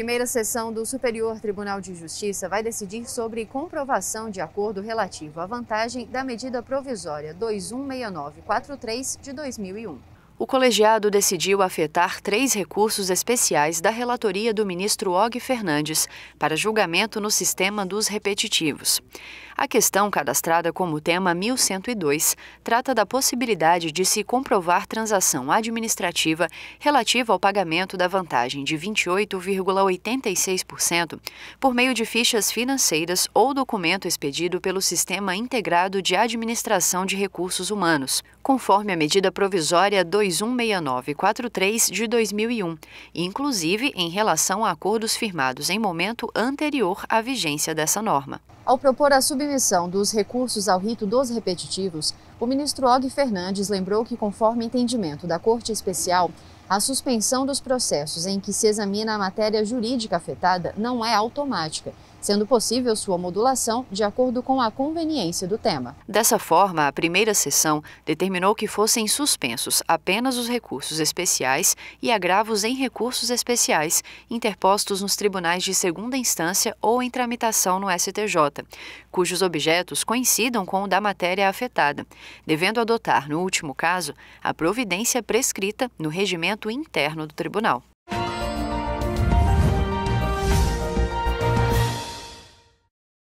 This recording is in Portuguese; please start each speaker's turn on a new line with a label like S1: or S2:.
S1: Primeira sessão do Superior Tribunal de Justiça vai decidir sobre comprovação de acordo relativo à vantagem da medida provisória 216943 de 2001. O colegiado decidiu afetar três recursos especiais da relatoria do ministro Og Fernandes para julgamento no sistema dos repetitivos. A questão, cadastrada como tema 1102, trata da possibilidade de se comprovar transação administrativa relativa ao pagamento da vantagem de 28,86% por meio de fichas financeiras ou documento expedido pelo Sistema Integrado de Administração de Recursos Humanos, conforme a medida provisória 216943 de 2001, inclusive em relação a acordos firmados em momento anterior à vigência dessa norma. Ao propor a sub diminuição dos recursos ao rito dos repetitivos, o ministro Og Fernandes lembrou que, conforme entendimento da Corte Especial, a suspensão dos processos em que se examina a matéria jurídica afetada não é automática sendo possível sua modulação de acordo com a conveniência do tema. Dessa forma, a primeira sessão determinou que fossem suspensos apenas os recursos especiais e agravos em recursos especiais interpostos nos tribunais de segunda instância ou em tramitação no STJ, cujos objetos coincidam com o da matéria afetada, devendo adotar, no último caso, a providência prescrita no regimento interno do tribunal.